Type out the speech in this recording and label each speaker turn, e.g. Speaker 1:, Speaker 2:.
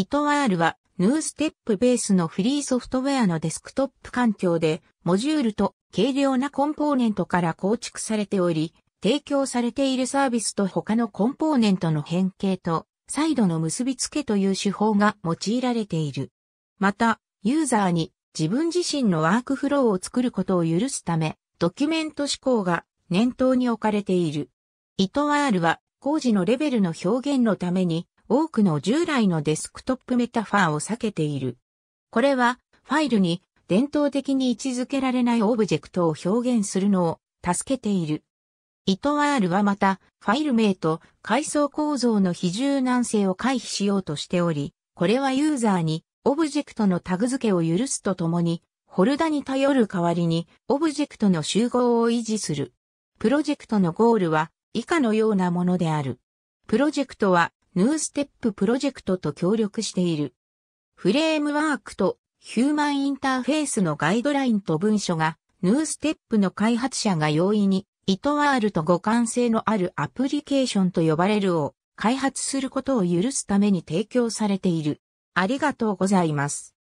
Speaker 1: イトワールは、ヌーステップベースのフリーソフトウェアのデスクトップ環境で、モジュールと軽量なコンポーネントから構築されており、提供されているサービスと他のコンポーネントの変形と、サイドの結び付けという手法が用いられている。また、ユーザーに自分自身のワークフローを作ることを許すため、ドキュメント思考が念頭に置かれている。イトワールは工事のレベルの表現のために多くの従来のデスクトップメタファーを避けている。これは、ファイルに伝統的に位置づけられないオブジェクトを表現するのを助けている。イトワールはまた、ファイル名と階層構造の非柔軟性を回避しようとしており、これはユーザーにオブジェクトのタグ付けを許すとともに、フォルダに頼る代わりにオブジェクトの集合を維持する。プロジェクトのゴールは以下のようなものである。プロジェクトはヌーステッププロジェクトと協力している。フレームワークとヒューマンインターフェースのガイドラインと文書が、ヌーステップの開発者が容易に、イトワールと互換性のあるアプリケーションと呼ばれるを開発することを許すために提供されている。ありがとうございます。